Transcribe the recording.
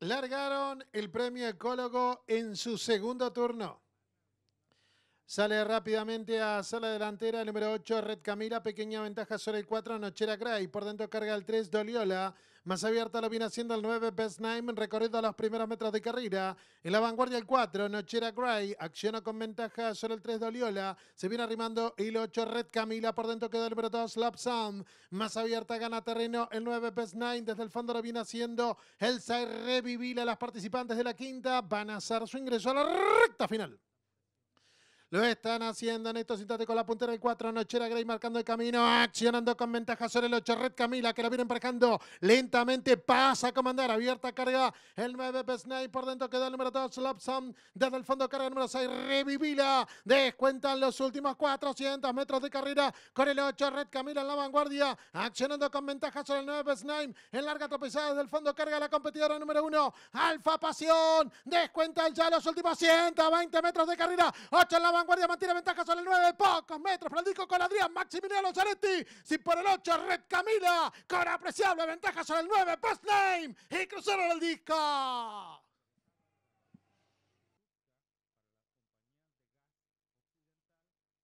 largaron el premio ecólogo en su segundo turno. Sale rápidamente a sala delantera, el número 8, Red Camila, pequeña ventaja sobre el 4, Nochera Gray. por dentro carga el 3, Doliola, más abierta lo viene haciendo el 9, Best Nine, Recorriendo a los primeros metros de carrera, en la vanguardia el 4, Nochera Gray. acciona con ventaja sobre el 3, Doliola, se viene arrimando el 8, Red Camila, por dentro queda el número 2, Sound. más abierta gana terreno el 9, Best Nine, desde el fondo lo viene haciendo el y revivila, las participantes de la quinta van a hacer su ingreso a la recta final. Lo están haciendo Néstor Sintate con la puntera del 4. Nochera Gray marcando el camino. Accionando con ventaja sobre el 8. Red Camila que lo viene emparejando. Lentamente pasa a comandar. Abierta carga. El 9 Snake por dentro queda el número 2. Lobson. Desde el fondo carga el número 6. Revivila. Descuentan los últimos 400 metros de carrera. Con el 8. Red Camila en la vanguardia. Accionando con ventaja sobre el 9 Snake. En larga tropezada desde el fondo carga la competidora número 1. Alfa Pasión. Descuentan ya los últimos 120 metros de carrera. 8 en la vanguardia mantiene ventaja sobre el 9. Pocos metros para el disco con Adrián Maximiliano Zanetti. Si por el 8, Red Camila. Con apreciable ventaja sobre el 9. Post Y cruzaron el disco.